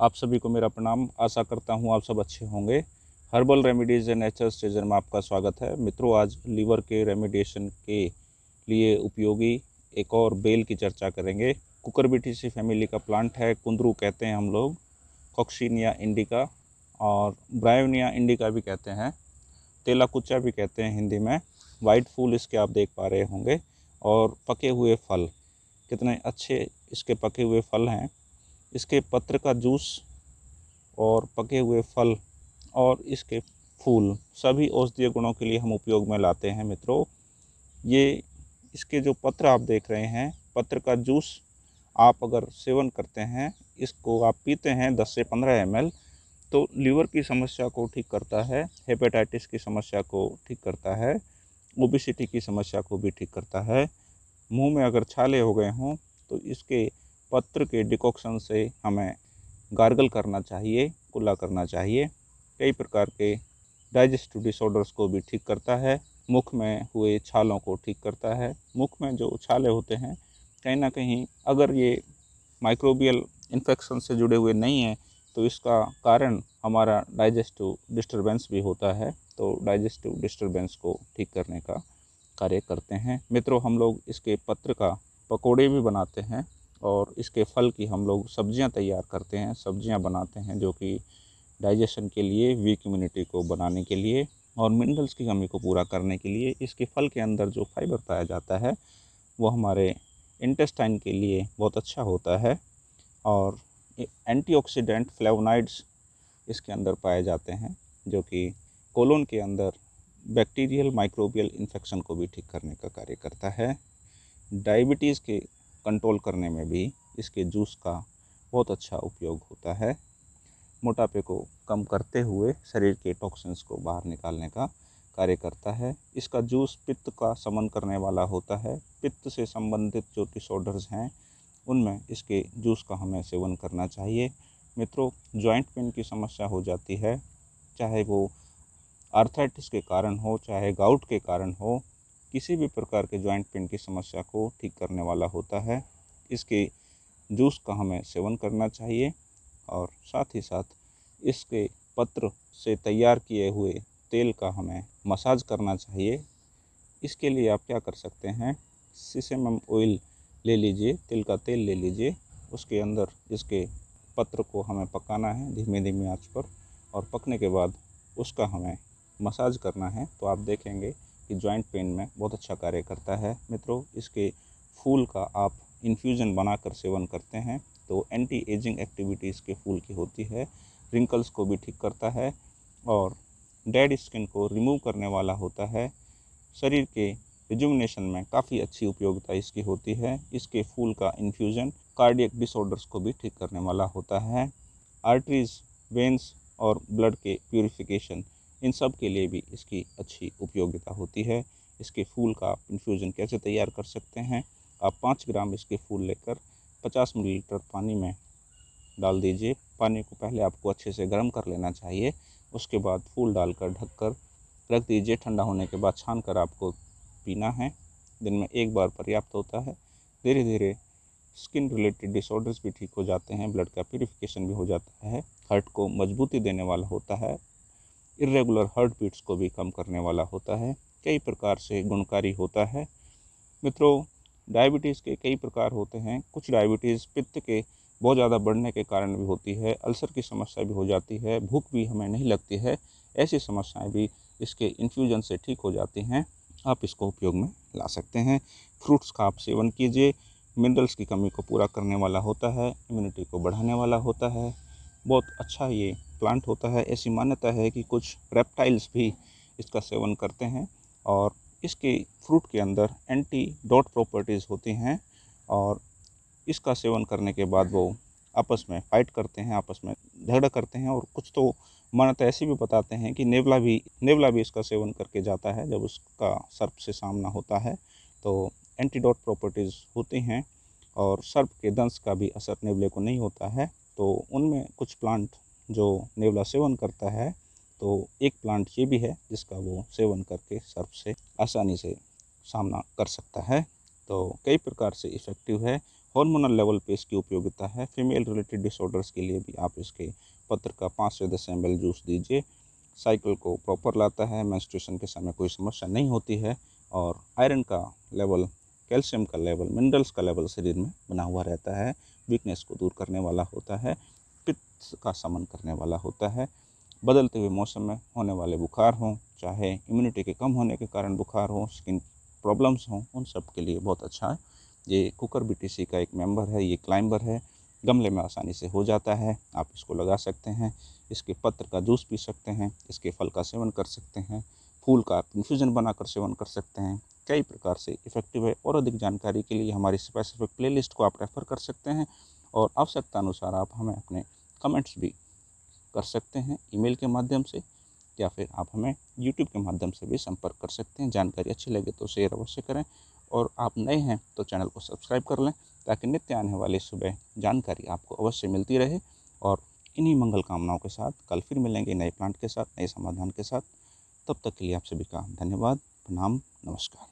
आप सभी को मेरा प्रणाम आशा करता हूँ आप सब अच्छे होंगे herbal remedies and nature stager में आपका स्वागत है मित्रों आज लीवर के रेमेडिएशन के लिए उपयोगी एक और बेल की चर्चा करेंगे सी फैमिली का प्लांट है कुंदरू कहते हैं हम लोग कॉक्शीनिया इंडिका और ब्रायोनिया इंडिका भी कहते हैं तेलाकुचा भी कहते हैं हिंदी में वाइट फूल इसके आप देख पा रहे होंगे और पके हुए फल कितने अच्छे इसके पके हुए फल हैं इसके पत्र का जूस और पके हुए फल और इसके फूल सभी औषधीय गुणों के लिए हम उपयोग में लाते हैं मित्रों ये इसके जो पत्र आप देख रहे हैं पत्र का जूस आप अगर सेवन करते हैं इसको आप पीते हैं 10 से 15 एम तो लीवर की समस्या को ठीक करता है हेपेटाइटिस की समस्या को ठीक करता है ओबिसिटी की समस्या को भी ठीक करता है मुंह में अगर छाले हो गए हों तो इसके पत्र के डिकॉक्शन से हमें गार्गल करना चाहिए कुल्ला करना चाहिए कई प्रकार के डाइजेस्टिव डिसऑर्डर्स को भी ठीक करता है मुख में हुए छालों को ठीक करता है मुख में जो छाले होते हैं कहीं ना कहीं अगर ये माइक्रोबियल इन्फेक्शन से जुड़े हुए नहीं हैं तो इसका कारण हमारा डाइजेस्टिव डिस्टरबेंस भी होता है तो डाइजेस्टिव डिस्टरबेंस को ठीक करने का कार्य करते हैं मित्रों हम लोग इसके पत्र का पकोड़े भी बनाते हैं और इसके फल की हम लोग सब्जियां तैयार करते हैं सब्जियां बनाते हैं जो कि डाइजेशन के लिए वीक इम्यूनिटी को बनाने के लिए और मिनरल्स की कमी को पूरा करने के लिए इसके फल के अंदर जो फाइबर पाया जाता है वो हमारे इंटेस्टाइन के लिए बहुत अच्छा होता है और एंटीऑक्सीडेंट फ्लेवनाइड्स इसके अंदर पाए जाते हैं जो कि कोलोन के अंदर बैक्टीरियल माइक्रोबियल इन्फेक्शन को भी ठीक करने का कार्य करता है डायबिटीज़ के कंट्रोल करने में भी इसके जूस का बहुत अच्छा उपयोग होता है मोटापे को कम करते हुए शरीर के टॉक्सिन्स को बाहर निकालने का कार्य करता है इसका जूस पित्त का समन करने वाला होता है पित्त से संबंधित जो डिसऑर्डर्स हैं उनमें इसके जूस का हमें सेवन करना चाहिए मित्रों जॉइंट पेन की समस्या हो जाती है चाहे वो आर्थराइटिस के कारण हो चाहे गाउट के कारण हो किसी भी प्रकार के जॉइंट पेन की समस्या को ठीक करने वाला होता है इसके जूस का हमें सेवन करना चाहिए और साथ ही साथ इसके पत्र से तैयार किए हुए तेल का हमें मसाज करना चाहिए इसके लिए आप क्या कर सकते हैं सिसेमम ऑयल ले लीजिए तिल का तेल ले लीजिए उसके अंदर इसके पत्र को हमें पकाना है धीमे धीमे आँच पर और पकने के बाद उसका हमें मसाज करना है तो आप देखेंगे कि जॉइंट पेन में बहुत अच्छा कार्य करता है मित्रों इसके फूल का आप इन्फ्यूज़न बनाकर सेवन करते हैं तो एंटी एजिंग एक्टिविटी इसके फूल की होती है रिंकल्स को भी ठीक करता है और डेड स्किन को रिमूव करने वाला होता है शरीर के रिजुमिनेशन में काफ़ी अच्छी उपयोगिता इसकी होती है इसके फूल का इन्फ्यूज़न कार्डियक डिसऑर्डर्स को भी ठीक करने वाला होता है आर्टरीज वेंस और ब्लड के प्योरीफिकेशन इन सब के लिए भी इसकी अच्छी उपयोगिता होती है इसके फूल का आप इन्फ्यूज़न कैसे तैयार कर सकते हैं आप पाँच ग्राम इसके फूल लेकर पचास मिलीलीटर पानी में डाल दीजिए पानी को पहले आपको अच्छे से गर्म कर लेना चाहिए उसके बाद फूल डालकर ढककर रख दीजिए ठंडा होने के बाद छान कर आपको पीना है दिन में एक बार पर्याप्त होता है धीरे धीरे स्किन रिलेटेड डिसऑर्डर्स भी ठीक हो जाते हैं ब्लड का प्योरीफिकेशन भी हो जाता है हार्ट को मजबूती देने वाला होता है इरेगुलर हार्ट बीट्स को भी कम करने वाला होता है कई प्रकार से गुणकारी होता है मित्रों डायबिटीज़ के कई प्रकार होते हैं कुछ डायबिटीज़ पित्त के बहुत ज़्यादा बढ़ने के कारण भी होती है अल्सर की समस्या भी हो जाती है भूख भी हमें नहीं लगती है ऐसी समस्याएं भी इसके इन्फ्यूजन से ठीक हो जाती हैं आप इसको उपयोग में ला सकते हैं फ्रूट्स का आप सेवन कीजिए मिनरल्स की कमी को पूरा करने वाला होता है इम्यूनिटी को बढ़ाने वाला होता है बहुत अच्छा ये प्लांट होता है ऐसी मान्यता है कि कुछ रेप्टाइल्स भी इसका सेवन करते हैं और इसके फ्रूट के अंदर एंटी डॉट प्रॉपर्टीज़ होती हैं और इसका सेवन करने के बाद वो आपस में फाइट करते हैं आपस में झगड़ा करते हैं और कुछ तो मान्यता ऐसी भी बताते हैं कि नेवला भी नेवला भी इसका सेवन करके जाता है जब उसका सर्प से सामना होता है तो एंटीडोट प्रॉपर्टीज़ होती हैं और सर्प के दंश का भी असर नेवले को नहीं होता है तो उनमें कुछ प्लांट जो नेवला सेवन करता है तो एक प्लांट ये भी है जिसका वो सेवन करके सर्प से आसानी से सामना कर सकता है तो कई प्रकार से इफ़ेक्टिव है हॉर्मोनल लेवल पे इसकी उपयोगिता है फीमेल रिलेटेड डिसऑर्डर्स के लिए भी आप इसके पत्र का पाँच से दस एम जूस दीजिए साइकिल को प्रॉपर लाता है मेंस्ट्रुएशन के समय कोई समस्या नहीं होती है और आयरन का लेवल कैल्शियम का लेवल मिनरल्स का लेवल शरीर में बना हुआ रहता है वीकनेस को दूर करने वाला होता है पित्त का समन करने वाला होता है बदलते हुए मौसम में होने वाले बुखार हों चाहे इम्यूनिटी के कम होने के कारण बुखार हो स्किन प्रॉब्लम्स हों उन सब के लिए बहुत अच्छा है ये कुकर बी का एक मेंबर है ये क्लाइंबर है गमले में आसानी से हो जाता है आप इसको लगा सकते हैं इसके पत्र का जूस पी सकते हैं इसके फल का सेवन कर सकते हैं फूल का आप इन्फ्यूज़न बनाकर सेवन कर सकते हैं कई प्रकार से इफ़ेक्टिव है और अधिक जानकारी के लिए हमारी स्पेसिफिक प्लेलिस्ट को आप रेफ़र कर सकते हैं और आवश्यकता अनुसार आप हमें अपने कमेंट्स भी कर सकते हैं ईमेल के माध्यम से या फिर आप हमें यूट्यूब के माध्यम से भी संपर्क कर सकते हैं जानकारी अच्छी लगे तो शेयर अवश्य करें और आप नए हैं तो चैनल को सब्सक्राइब कर लें ताकि नित्य आने वाली सुबह जानकारी आपको अवश्य मिलती रहे और इन्हीं मंगल कामनाओं के साथ कल फिर मिलेंगे नए प्लांट के साथ नए समाधान के साथ तब तक के लिए आप सभी का धन्यवाद प्रणाम नमस्कार